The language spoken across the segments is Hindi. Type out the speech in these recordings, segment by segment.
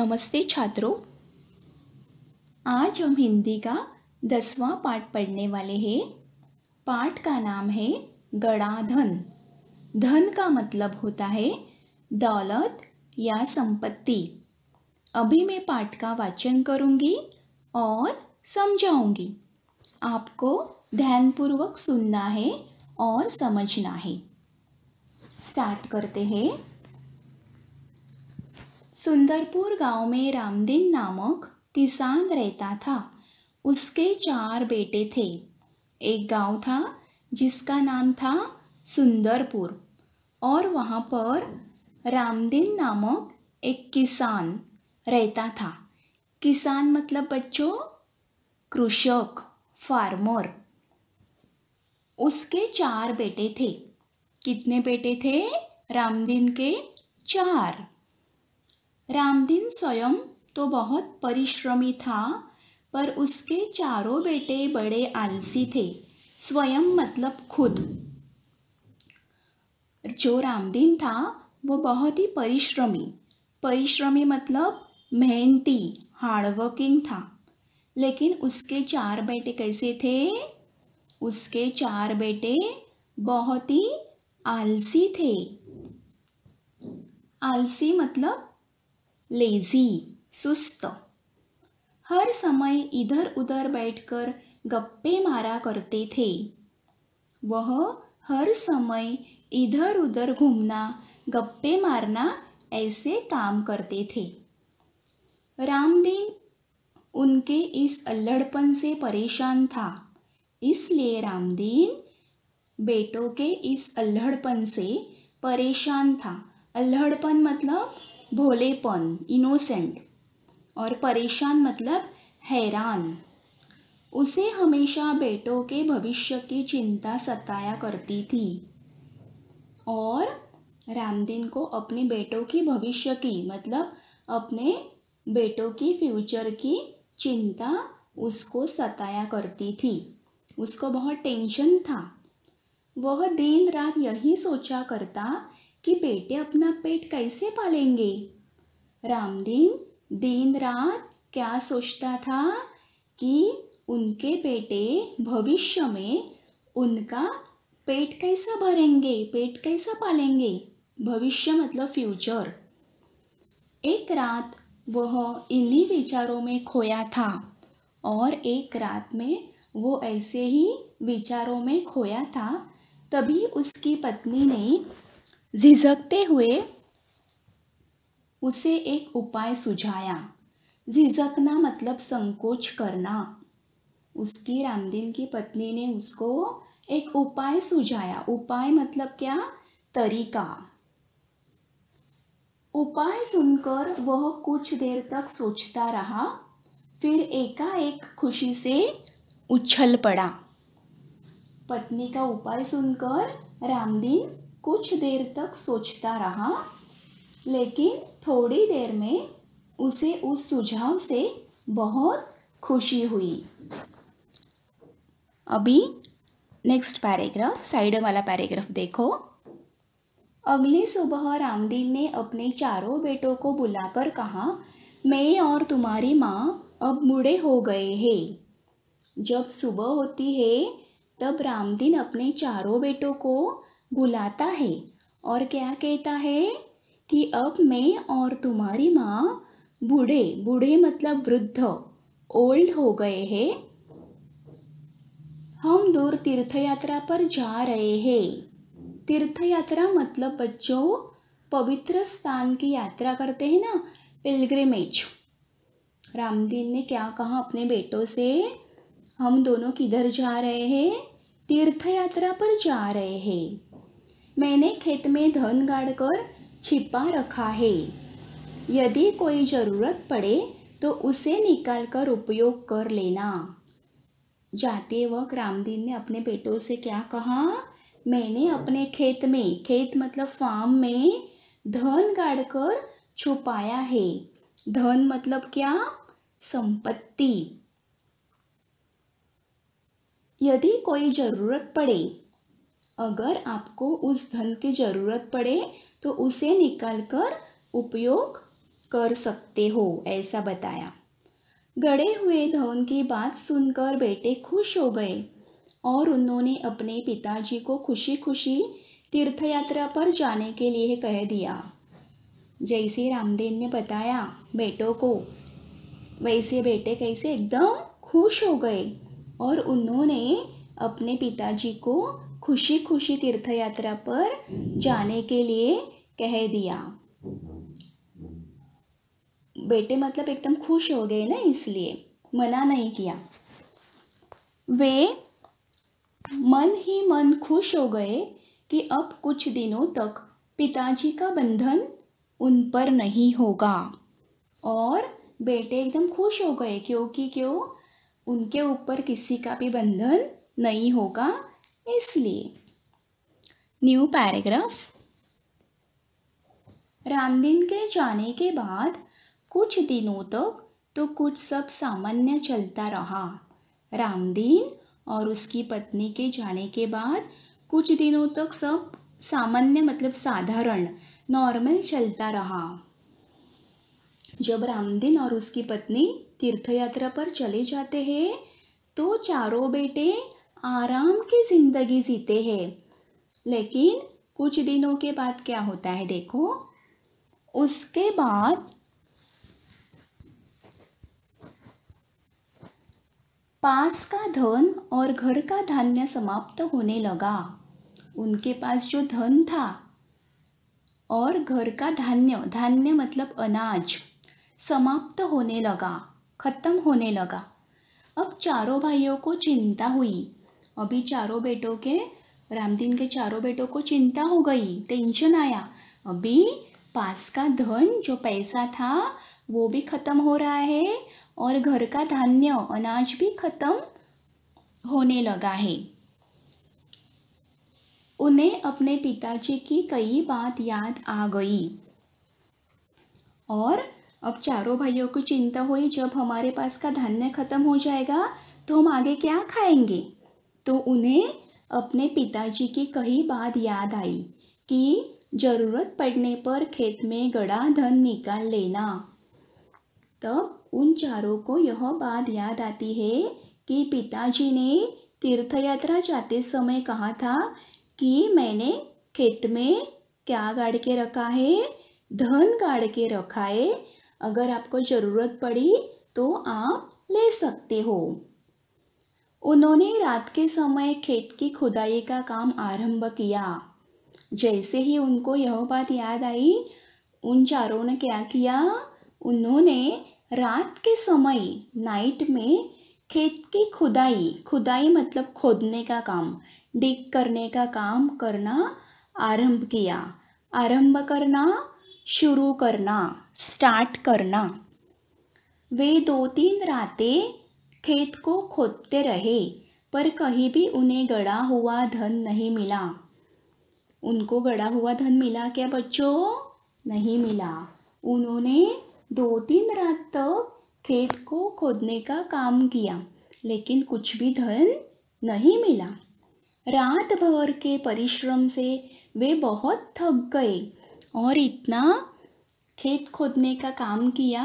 नमस्ते छात्रों आज हम हिंदी का दसवां पाठ पढ़ने वाले हैं पाठ का नाम है गड़ा धन का मतलब होता है दौलत या संपत्ति अभी मैं पाठ का वाचन करूँगी और समझाऊंगी आपको ध्यानपूर्वक सुनना है और समझना है स्टार्ट करते हैं सुंदरपुर गांव में रामदीन नामक किसान रहता था उसके चार बेटे थे एक गांव था जिसका नाम था सुंदरपुर और वहाँ पर रामदीन नामक एक किसान रहता था किसान मतलब बच्चों कृषक फार्मर उसके चार बेटे थे कितने बेटे थे रामदीन के चार रामदीन स्वयं तो बहुत परिश्रमी था पर उसके चारों बेटे बड़े आलसी थे स्वयं मतलब खुद जो रामदीन था वो बहुत ही परिश्रमी परिश्रमी मतलब मेहनती हार्डवर्किंग था लेकिन उसके चार बेटे कैसे थे उसके चार बेटे बहुत ही आलसी थे आलसी मतलब लेजी सुस्त हर समय इधर उधर बैठकर गप्पे मारा करते थे वह हर समय इधर उधर घूमना गप्पे मारना ऐसे काम करते थे रामदीन उनके इस अल्लड़पन से परेशान था इसलिए रामदीन बेटों के इस अल्लड़पन से परेशान था अल्लड़पन मतलब भोलेपन इनोसेंट और परेशान मतलब हैरान उसे हमेशा बेटों के भविष्य की चिंता सताया करती थी और रामदीन को अपने बेटों की भविष्य की मतलब अपने बेटों की फ्यूचर की चिंता उसको सताया करती थी उसको बहुत टेंशन था वह दिन रात यही सोचा करता कि बेटे अपना पेट कैसे पालेंगे रामदीन दिन रात क्या सोचता था कि उनके बेटे भविष्य में उनका पेट कैसा भरेंगे पेट कैसा पालेंगे भविष्य मतलब फ्यूचर एक रात वह इन्हीं विचारों में खोया था और एक रात में वो ऐसे ही विचारों में खोया था तभी उसकी पत्नी ने झिझकते हुए उसे एक उपाय सुझाया झिझकना मतलब संकोच करना उसकी रामदीन की पत्नी ने उसको एक उपाय सुझाया उपाय मतलब क्या तरीका उपाय सुनकर वह कुछ देर तक सोचता रहा फिर एकाएक खुशी से उछल पड़ा पत्नी का उपाय सुनकर रामदीन कुछ देर तक सोचता रहा लेकिन थोड़ी देर में उसे उस सुझाव से बहुत खुशी हुई अभी नेक्स्ट पैराग्राफ साइड वाला पैराग्राफ देखो अगली सुबह रामदीन ने अपने चारों बेटों को बुलाकर कहा मैं और तुम्हारी माँ अब मुड़े हो गए हैं जब सुबह होती है तब रामदीन अपने चारों बेटों को बुलाता है और क्या कहता है कि अब मैं और तुम्हारी माँ बूढ़े बूढ़े मतलब वृद्ध ओल्ड हो गए हैं हम दूर तीर्थ यात्रा पर जा रहे हैं तीर्थ यात्रा मतलब बच्चों पवित्र स्थान की यात्रा करते हैं ना पिलग्रिमेज रामदीन ने क्या कहा अपने बेटों से हम दोनों किधर जा रहे हैं तीर्थ यात्रा पर जा रहे हैं मैंने खेत में धन गाड़ कर छिपा रखा है यदि कोई ज़रूरत पड़े तो उसे निकाल कर उपयोग कर लेना जाते वक्त रामदीन ने अपने बेटों से क्या कहा मैंने अपने खेत में खेत मतलब फार्म में धन गाड़ कर छुपाया है धन मतलब क्या संपत्ति यदि कोई ज़रूरत पड़े अगर आपको उस धन की ज़रूरत पड़े तो उसे निकाल कर उपयोग कर सकते हो ऐसा बताया गड़े हुए धन की बात सुनकर बेटे खुश हो गए और उन्होंने अपने पिताजी को खुशी खुशी तीर्थ यात्रा पर जाने के लिए कह दिया जैसे रामदेव ने बताया बेटों को वैसे बेटे कैसे एकदम खुश हो गए और उन्होंने अपने पिताजी को खुशी खुशी तीर्थ यात्रा पर जाने के लिए कह दिया बेटे मतलब एकदम खुश हो गए ना इसलिए मना नहीं किया वे मन ही मन खुश हो गए कि अब कुछ दिनों तक पिताजी का बंधन उन पर नहीं होगा और बेटे एकदम खुश हो गए क्योंकि क्यों उनके ऊपर किसी का भी बंधन नहीं होगा इसलिए न्यू पैराग्राफ रामदीन के जाने के बाद कुछ दिनों तक तो कुछ सब सामान्य चलता रहा रामदीन और उसकी पत्नी के जाने के बाद कुछ दिनों तक सब सामान्य मतलब साधारण नॉर्मल चलता रहा जब रामदीन और उसकी पत्नी तीर्थयात्रा पर चले जाते हैं तो चारों बेटे आराम की ज़िंदगी जीते हैं लेकिन कुछ दिनों के बाद क्या होता है देखो उसके बाद पास का धन और घर का धान्य समाप्त होने लगा उनके पास जो धन था और घर का धान्य धान्य मतलब अनाज समाप्त होने लगा खत्म होने लगा अब चारों भाइयों को चिंता हुई अभी चारों बेटों के रामदीन के चारों बेटों को चिंता हो गई टेंशन आया अभी पास का धन जो पैसा था वो भी ख़त्म हो रहा है और घर का धान्य अनाज भी ख़त्म होने लगा है उन्हें अपने पिताजी की कई बात याद आ गई और अब चारों भाइयों को चिंता हुई जब हमारे पास का धान्य खत्म हो जाएगा तो हम आगे क्या खाएंगे तो उन्हें अपने पिताजी की कही बात याद आई कि ज़रूरत पड़ने पर खेत में गड़ा धन निकाल लेना तब उन चारों को यह बात याद आती है कि पिताजी ने तीर्थ यात्रा जाते समय कहा था कि मैंने खेत में क्या गाड़ के रखा है धन गाड़ के रखा है अगर आपको ज़रूरत पड़ी तो आप ले सकते हो उन्होंने रात के समय खेत की खुदाई का काम आरंभ किया जैसे ही उनको यह बात याद आई उन चारों ने क्या किया उन्होंने रात के समय नाइट में खेत की खुदाई खुदाई मतलब खोदने का काम डिग करने का काम करना आरंभ किया आरंभ करना शुरू करना स्टार्ट करना वे दो तीन रातें खेत को खोदते रहे पर कहीं भी उन्हें गड़ा हुआ धन नहीं मिला उनको गड़ा हुआ धन मिला क्या बच्चों नहीं मिला उन्होंने दो तीन रात तक तो खेत को खोदने का काम किया लेकिन कुछ भी धन नहीं मिला रात भर के परिश्रम से वे बहुत थक गए और इतना खेत खोदने का काम किया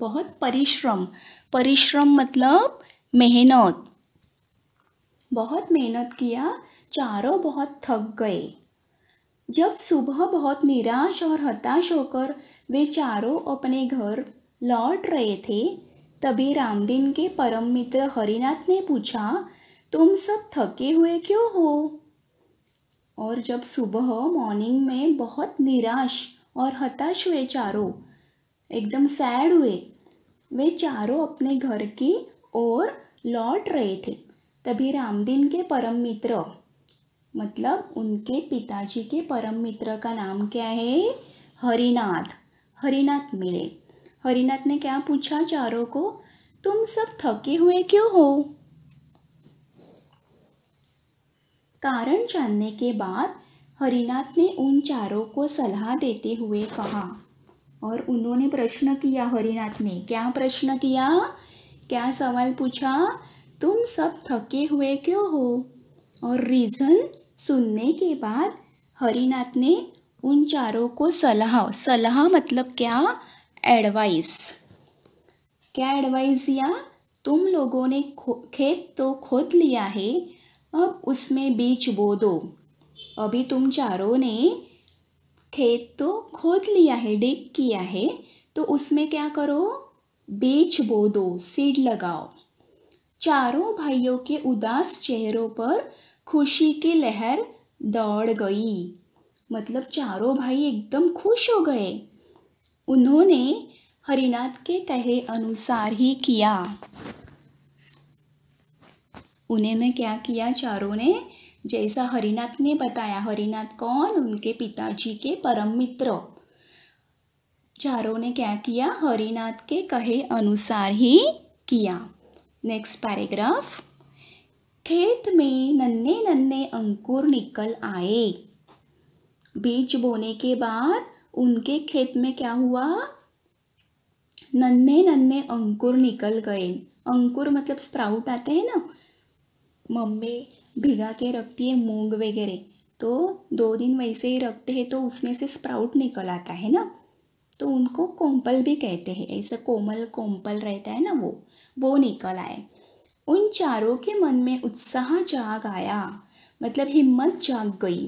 बहुत परिश्रम परिश्रम मतलब मेहनत बहुत मेहनत किया चारों बहुत थक गए जब सुबह बहुत निराश और हताश होकर वे चारों अपने घर लौट रहे थे तभी रामदीन के परम मित्र हरिनाथ ने पूछा तुम सब थके हुए क्यों हो और जब सुबह मॉर्निंग में बहुत निराश और हताश हुए चारों एकदम सैड हुए वे चारों अपने घर की ओर लौट रहे थे तभी रामदीन के परम मित्र मतलब उनके पिताजी के परम मित्र का नाम क्या है हरिनाथ हरिनाथ मिले हरिनाथ ने क्या पूछा चारों को तुम सब थके हुए क्यों हो कारण जानने के बाद हरिनाथ ने उन चारों को सलाह देते हुए कहा और उन्होंने प्रश्न किया हरिनाथ ने क्या प्रश्न किया क्या सवाल पूछा तुम सब थके हुए क्यों हो और रीज़न सुनने के बाद हरिनाथ ने उन चारों को सलाह सलाह मतलब क्या एडवाइस क्या एडवाइस दिया तुम लोगों ने खेत तो खोद लिया है अब उसमें बीज बो दो अभी तुम चारों ने खेत तो खोद लिया है डिग किया है तो उसमें क्या करो बेच बो दो सीड लगाओ चारों भाइयों के उदास चेहरों पर खुशी की लहर दौड़ गई मतलब चारों भाई एकदम खुश हो गए उन्होंने हरिनाथ के कहे अनुसार ही किया उन्होंने क्या किया चारों ने जैसा हरिनाथ ने बताया हरिनाथ कौन उनके पिताजी के परम मित्र चारों ने क्या किया हरिनाथ के कहे अनुसार ही किया नेक्स्ट पैराग्राफ खेत में नन्हे नन्हे अंकुर निकल आए बीज बोने के बाद उनके खेत में क्या हुआ नन्हे नन्हे अंकुर निकल गए अंकुर मतलब स्प्राउट आते हैं ना मम्मी भिगा के रखती है मूंग वगैरह तो दो दिन वैसे ही रखते हैं तो उसमें से स्प्राउट निकल आता है ना तो उनको कोम्पल भी कहते हैं ऐसा कोमल कोम्पल रहता है ना वो वो निकल आए उन चारों के मन में उत्साह जाग आया मतलब हिम्मत जाग गई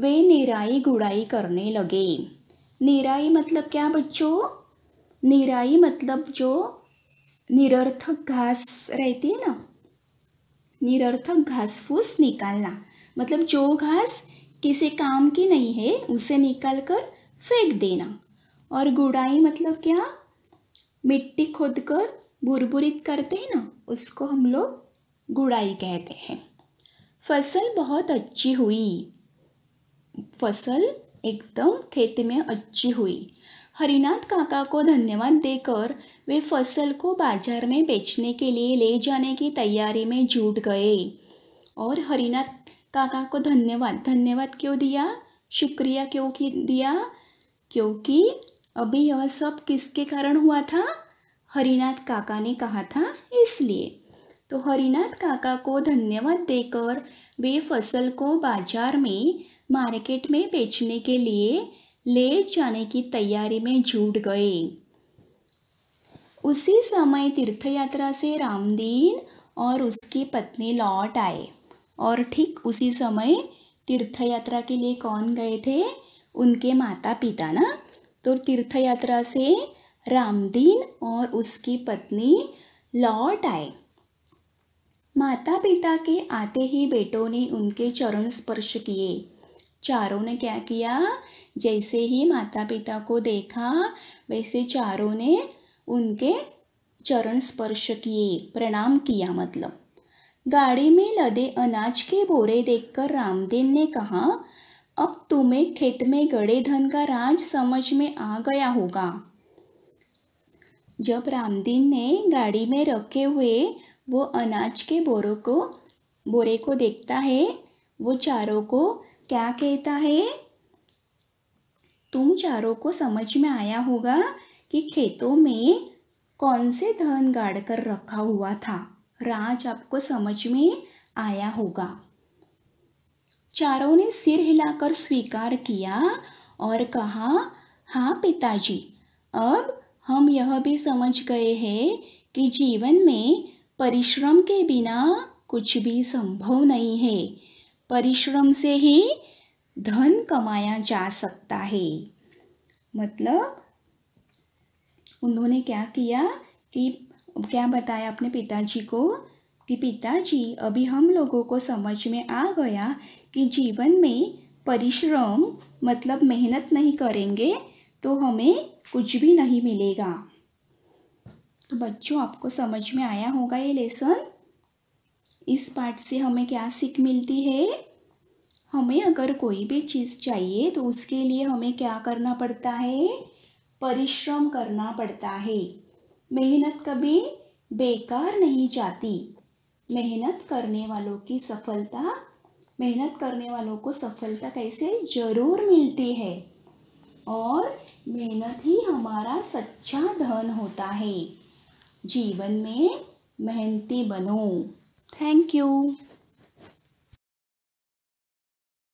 वे निराई गुड़ाई करने लगे निराई मतलब क्या बच्चों निराई मतलब जो निरर्थक घास रहती है ना निरर्थक घास फूस निकालना मतलब जो घास किसी काम की नहीं है उसे निकाल कर फेंक देना और गुड़ाई मतलब क्या मिट्टी खोद कर भुरभुरित करते हैं ना उसको हम लोग गुड़ाई कहते हैं फसल बहुत अच्छी हुई फसल एकदम खेत में अच्छी हुई हरिनाथ काका को धन्यवाद देकर वे फसल को बाजार में बेचने के लिए ले जाने की तैयारी में जुट गए और हरिनाथ काका को धन्यवाद धन्यवाद क्यों दिया शुक्रिया क्यों दिया क्योंकि अभी यह सब किसके कारण हुआ था हरिनाथ काका ने कहा था इसलिए तो हरिनाथ काका को धन्यवाद देकर वे फसल को बाजार में मार्केट में बेचने के लिए ले जाने की तैयारी में जुट गए उसी समय तीर्थ यात्रा से रामदीन और उसकी पत्नी लौट आए और ठीक उसी समय तीर्थ यात्रा के लिए कौन गए थे उनके माता पिता ना तो तीर्थ यात्रा से रामदीन और उसकी पत्नी लौट आए माता पिता के आते ही बेटों ने उनके चरण स्पर्श किए चारों ने क्या किया जैसे ही माता पिता को देखा वैसे चारों ने उनके चरण स्पर्श किए प्रणाम किया मतलब गाड़ी में लदे अनाज के बोरे देखकर रामदेन ने कहा अब तुम्हें खेत में गड़े धन का राज समझ में आ गया होगा जब रामदीन ने गाड़ी में रखे हुए वो अनाज के बोरों को बोरे को देखता है वो चारों को क्या कहता है तुम चारों को समझ में आया होगा कि खेतों में कौन से धन गाड़ कर रखा हुआ था राज आपको समझ में आया होगा चारों ने सिर हिलाकर स्वीकार किया और कहा हाँ पिताजी अब हम यह भी समझ गए हैं कि जीवन में परिश्रम के बिना कुछ भी संभव नहीं है परिश्रम से ही धन कमाया जा सकता है मतलब उन्होंने क्या किया कि क्या बताया अपने पिताजी को कि पिताजी अभी हम लोगों को समझ में आ गया कि जीवन में परिश्रम मतलब मेहनत नहीं करेंगे तो हमें कुछ भी नहीं मिलेगा तो बच्चों आपको समझ में आया होगा ये लेसन इस पार्ट से हमें क्या सीख मिलती है हमें अगर कोई भी चीज़ चाहिए तो उसके लिए हमें क्या करना पड़ता है परिश्रम करना पड़ता है मेहनत कभी बेकार नहीं जाती मेहनत करने वालों की सफलता मेहनत करने वालों को सफलता कैसे जरूर मिलती है और मेहनत ही हमारा सच्चा धन होता है जीवन में मेहनती बनो थैंक यू